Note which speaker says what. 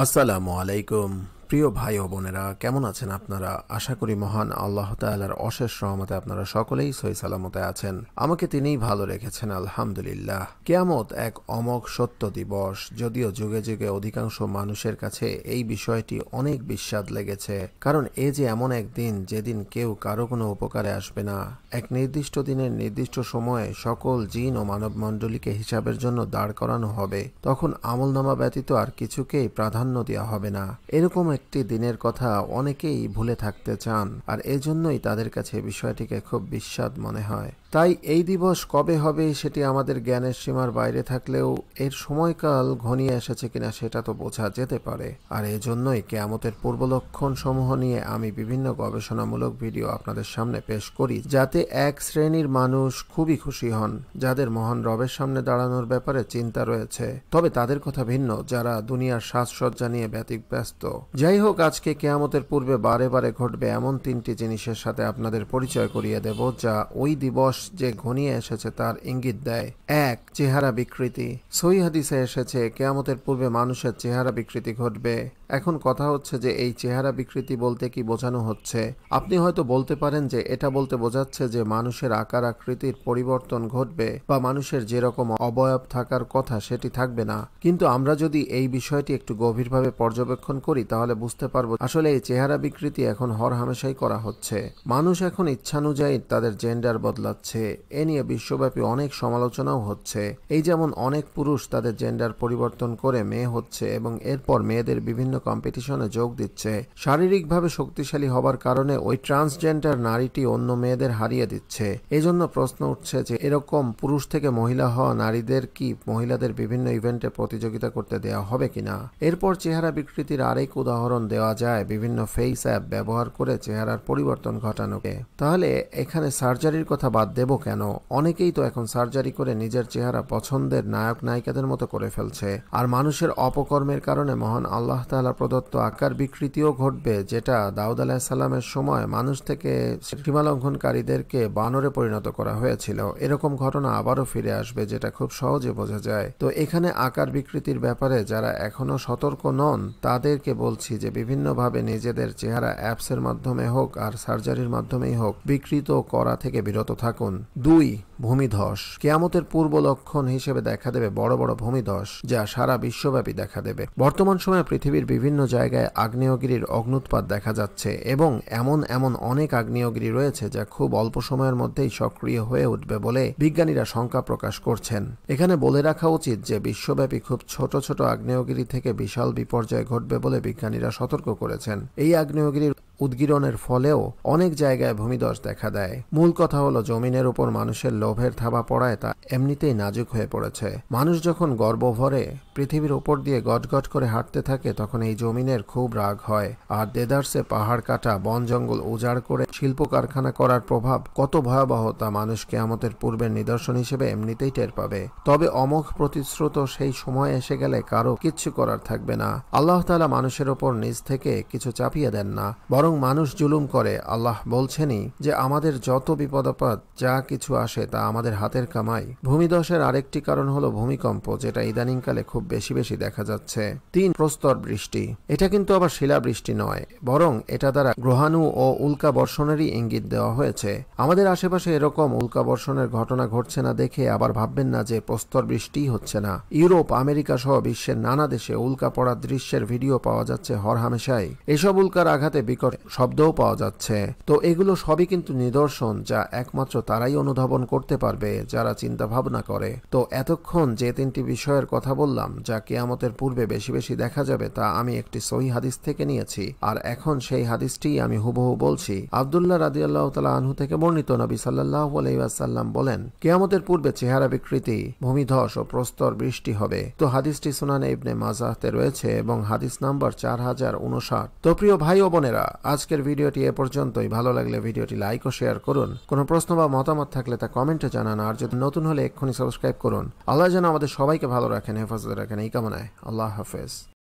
Speaker 1: السلام عليكم প্রিয় ভাই ও বোনেরা কেমন আছেন আপনারা আশা করি মহান আল্লাহ তালার অশেষ সহমতে আপনারা সকলেই সই সালামতে আছেন আমাকে তিনিই ভালো রেখেছেন আলহামদুলিল্লাহ কেয়ামত এক অমক সত্য দিবস যদিও যুগে যুগে অধিকাংশ মানুষের কাছে এই বিষয়টি অনেক বিস্বাদ লেগেছে কারণ এ যে এমন এক দিন যেদিন কেউ কারো কোনো উপকারে আসবে না এক নির্দিষ্ট দিনের নির্দিষ্ট সময়ে সকল জিন ও মানব মণ্ডলীকে হিসাবের জন্য দাঁড় করানো হবে তখন আমলনামা ব্যতীত আর কিছুকেই প্রাধান্য দেওয়া হবে না এরকম একটি দিনের কথা অনেকেই ভুলে থাকতে চান আর এজন্যই তাদের কাছে বিষয়টিকে খুব বিস্বাদ মনে হয় তাই এই দিবস কবে হবে সেটি আমাদের জ্ঞানের সীমার বাইরে থাকলেও এর সময়কাল ঘনিয়ে এসেছে কিনা সেটা তো বোঝা যেতে পারে আর এজন্যই কেয়ামতের লক্ষণ সমূহ নিয়ে আমি বিভিন্ন গবেষণামূলক ভিডিও আপনাদের সামনে পেশ করি যাতে এক শ্রেণীর মানুষ খুবই খুশি হন যাদের মহান রবের সামনে দাঁড়ানোর ব্যাপারে চিন্তা রয়েছে তবে তাদের কথা ভিন্ন যারা দুনিয়ার সাজসজ্জা নিয়ে ব্যতিব্যস্ত যাই হোক আজকে কেয়ামতের পূর্বে বারে বারে ঘটবে এমন তিনটি জিনিসের সাথে আপনাদের পরিচয় করিয়ে দেব যা ওই দিবস যে ঘনিয়ে এসেছে তার ইঙ্গিত দেয় এক চেহারা বিকৃতি সই হাদিসে এসেছে কেয়ামতের পূর্বে মানুষের চেহারা বিকৃতি ঘটবে এখন কথা হচ্ছে যে এই চেহারা বিকৃতি বলতে কি বোঝানো হচ্ছে আপনি হয়তো বলতে পারেন যে এটা বলতে বোঝাচ্ছে যে মানুষের আকার আকৃতির পরিবর্তন ঘটবে বা মানুষের যেরকম অবয়ব থাকার কথা সেটি থাকবে না কিন্তু আমরা যদি এই বিষয়টি একটু গভীরভাবে পর্যবেক্ষণ করি তাহলে বুঝতে পারবো আসলে এই চেহারা বিকৃতি এখন হর হামেশাই করা হচ্ছে মানুষ এখন ইচ্ছানুযায়ী তাদের জেন্ডার বদলাচ্ছে এ নিয়ে বিশ্বব্যাপী অনেক সমালোচনাও হচ্ছে এই যেমন অনেক পুরুষ তাদের জেন্ডার পরিবর্তন করে মেয়ে হচ্ছে এবং এরপর মেয়েদের বিভিন্ন বিভিন্ন কম্পিটিশনে যোগ দিচ্ছে শারীরিকভাবে শক্তিশালী হবার কারণে ওই ট্রান্সজেন্ডার নারীটি অন্য মেয়েদের হারিয়ে দিচ্ছে এজন্য প্রশ্ন উঠছে যে এরকম পুরুষ থেকে মহিলা হওয়া নারীদের কি মহিলাদের বিভিন্ন ইভেন্টে প্রতিযোগিতা করতে দেওয়া হবে কিনা এরপর চেহারা বিকৃতির আরেক উদাহরণ দেওয়া যায় বিভিন্ন ফেস অ্যাপ ব্যবহার করে চেহারার পরিবর্তন ঘটানোকে তাহলে এখানে সার্জারির কথা বাদ দেব কেন অনেকেই তো এখন সার্জারি করে নিজের চেহারা পছন্দের নায়ক নায়িকাদের মতো করে ফেলছে আর মানুষের অপকর্মের কারণে মহান আল্লাহ আল্লাহতালা প্রদত্ত আকার বিকৃতিও ঘটবে যেটা দাউদ সাল্লামের সময় মানুষ থেকে সীমালঙ্ঘনকারীদেরকে বানরে পরিণত করা হয়েছিল এরকম ঘটনা আবারও ফিরে আসবে যেটা খুব সহজে বোঝা যায় তো এখানে আকার বিকৃতির ব্যাপারে যারা এখনো সতর্ক নন তাদেরকে বলছি যে বিভিন্নভাবে নিজেদের চেহারা অ্যাপসের মাধ্যমে হোক আর সার্জারির মাধ্যমেই হোক বিকৃত করা থেকে বিরত থাকুন দুই ভূমিধস কেয়ামতের পূর্ব লক্ষণ হিসেবে দেখা দেবে বড় বড় ভূমিধস যা সারা বিশ্বব্যাপী দেখা দেবে বর্তমান সময়ে পৃথিবীর বিভিন্ন জায়গায় আগ্নেয়গিরির অগ্নুৎপাত দেখা যাচ্ছে এবং এমন এমন অনেক আগ্নেয়গিরি রয়েছে যা খুব অল্প সময়ের মধ্যেই সক্রিয় হয়ে উঠবে বলে বিজ্ঞানীরা শঙ্কা প্রকাশ করছেন এখানে বলে রাখা উচিত যে বিশ্বব্যাপী খুব ছোট ছোট আগ্নেয়গিরি থেকে বিশাল বিপর্যয় ঘটবে বলে বিজ্ঞানীরা সতর্ক করেছেন এই আগ্নেয়গিরির উদ্গীরণের ফলেও অনেক জায়গায় ভূমিদস দেখা দেয় মূল কথা হলো জমিনের উপর মানুষের লোভের থাবা পড়ায় তা এমনিতেই নাজুক হয়ে পড়েছে মানুষ যখন গর্বভরে পৃথিবীর উপর দিয়ে গটগট করে হাঁটতে থাকে তখন এই জমিনের খুব রাগ হয় আর দেদার্সে পাহাড় কাটা বন জঙ্গল উজাড় করে শিল্প কারখানা করার প্রভাব কত ভয়াবহ তা মানুষ কেয়ামতের পূর্বের নিদর্শন হিসেবে এমনিতেই টের পাবে তবে অমোঘ প্রতিশ্রুত সেই সময় এসে গেলে কারো কিচ্ছু করার থাকবে না আল্লাহ তালা মানুষের ওপর নিজ থেকে কিছু চাপিয়ে দেন না বরং বরং মানুষ জুলুম করে আল্লাহ বলছেনই যে আমাদের যত বিপদাপদ যা কিছু আসে তা আমাদের হাতের কামাই ভূমিদশের আরেকটি কারণ হলো ভূমিকম্প যেটা ইদানিংকালে খুব বেশি বেশি দেখা যাচ্ছে তিন প্রস্তর বৃষ্টি এটা কিন্তু আবার শিলা বৃষ্টি নয় বরং এটা দ্বারা গ্রহাণু ও উল্কা বর্ষণেরই ইঙ্গিত দেওয়া হয়েছে আমাদের আশেপাশে এরকম উল্কা বর্ষণের ঘটনা ঘটছে না দেখে আবার ভাববেন না যে প্রস্তর বৃষ্টি হচ্ছে না ইউরোপ আমেরিকা সহ বিশ্বের নানা দেশে উল্কা পড়ার দৃশ্যের ভিডিও পাওয়া যাচ্ছে হরহামেশাই এসব উল্কার আঘাতে বিকট শব্দও পাওয়া যাচ্ছে তো এগুলো সবই কিন্তু নিদর্শন যা একমাত্র তারাই অনুধাবন করতে পারবে যারা চিন্তা ভাবনা করে তো এতক্ষণ যে তিনটি বিষয়ের কথা বললাম যা কেয়ামতের পূর্বে বেশি বেশি দেখা যাবে তা আমি একটি সহি হাদিস থেকে নিয়েছি আর এখন সেই হাদিসটি আমি হুবহু বলছি আবদুল্লাহ রাদি আল্লাহ তালা আনহু থেকে বর্ণিত নবী সাল্লাহ আলাইসাল্লাম বলেন কেয়ামতের পূর্বে চেহারা বিকৃতি ভূমিধস ও প্রস্তর বৃষ্টি হবে তো হাদিসটি সোনানে ইবনে মাজাহতে রয়েছে এবং হাদিস নাম্বার চার হাজার উনষাট তো প্রিয় ভাই ও বোনেরা আজকের ভিডিওটি এ পর্যন্তই ভালো লাগলে ভিডিওটি লাইক ও শেয়ার করুন কোনো প্রশ্ন বা মতামত থাকলে তা কমেন্টে জানান আর যদি নতুন হলে এক্ষুনি সাবস্ক্রাইব করুন আল্লাহ যেন আমাদের সবাইকে ভালো রাখেন হেফাজত রাখেন এই কামনায় আল্লাহ হাফেজ